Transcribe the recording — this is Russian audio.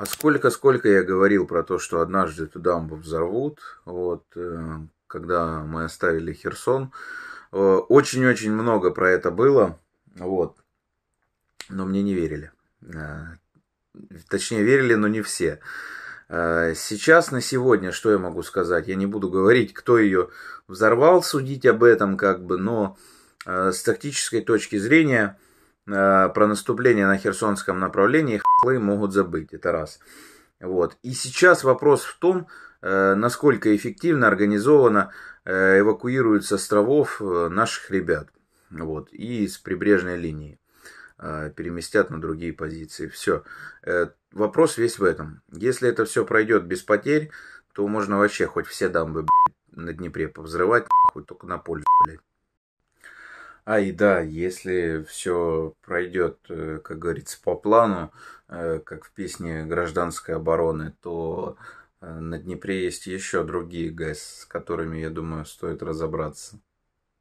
А сколько-сколько я говорил про то, что однажды эту дамбу взорвут, вот, э, когда мы оставили Херсон. Э, очень-очень много про это было, вот, но мне не верили. Э, точнее, верили, но не все. Сейчас, на сегодня, что я могу сказать? Я не буду говорить, кто ее взорвал, судить об этом, как бы, но с тактической точки зрения – Э, про наступление на Херсонском направлении хохлы могут забыть, это раз. Вот. И сейчас вопрос в том, э, насколько эффективно организовано э, эвакуируют с островов наших ребят. Вот. И с прибрежной линии переместят на другие позиции. Все. Вопрос весь в этом. Если это все пройдет без потерь, то можно вообще хоть все дамбы на Днепре повзрывать, хоть только на поле, блядь. А, и да, если все пройдет, э, как говорится, по плану, э, как в песне гражданской обороны, то э, на Днепре есть еще другие ГЭС, с которыми, я думаю, стоит разобраться.